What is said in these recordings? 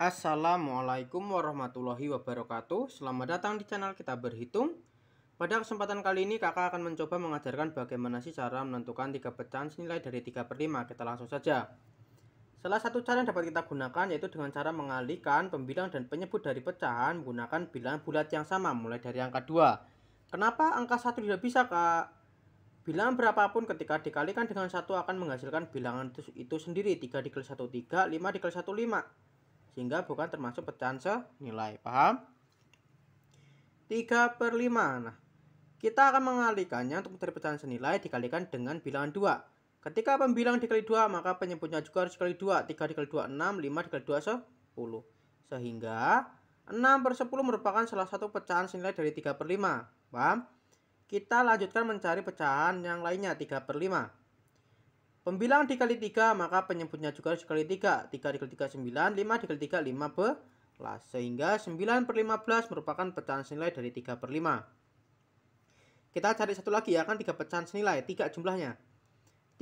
Assalamualaikum warahmatullahi wabarakatuh Selamat datang di channel kita berhitung Pada kesempatan kali ini kakak akan mencoba mengajarkan bagaimana sih cara menentukan tiga pecahan senilai dari 3 per 5 Kita langsung saja Salah satu cara yang dapat kita gunakan yaitu dengan cara mengalihkan pembilang dan penyebut dari pecahan menggunakan bilangan bulat yang sama mulai dari angka 2 Kenapa angka 1 tidak bisa kak? Bilangan berapapun ketika dikalikan dengan satu akan menghasilkan bilangan itu, sendiri 3 dikali 1 3, 5 dikali 1 5 sehingga bukan termasuk pecahan senilai. Paham? 3 per 5. Nah, kita akan mengalihkannya untuk mencari pecahan senilai dikalikan dengan bilangan 2. Ketika pembilang dikali 2, maka penyebutnya juga harus dikali 2. 3 dikali 2, 6. 5 dikali 2, 10. Sehingga 6 per 10 merupakan salah satu pecahan senilai dari 3 per 5. Paham? Kita lanjutkan mencari pecahan yang lainnya 3 per 5. Pembilang dikali 3 maka penyebutnya juga harus dikali 3. 3 dikali 3 9, 5 dikali 3 15. Sehingga 9 per 15 merupakan pecahan senilai dari 3 per 5. Kita cari satu lagi ya kan 3 pecahan senilai, 3 jumlahnya.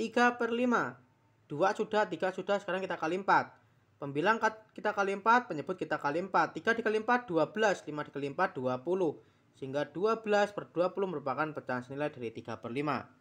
3 per 5. 2 sudah, 3 sudah, sekarang kita kali 4. Pembilang kita kali 4, penyebut kita kali 4. 3 dikali 4, 12. 5 dikali 4, 20. Sehingga 12 per 20 merupakan pecahan senilai dari 3 per 5.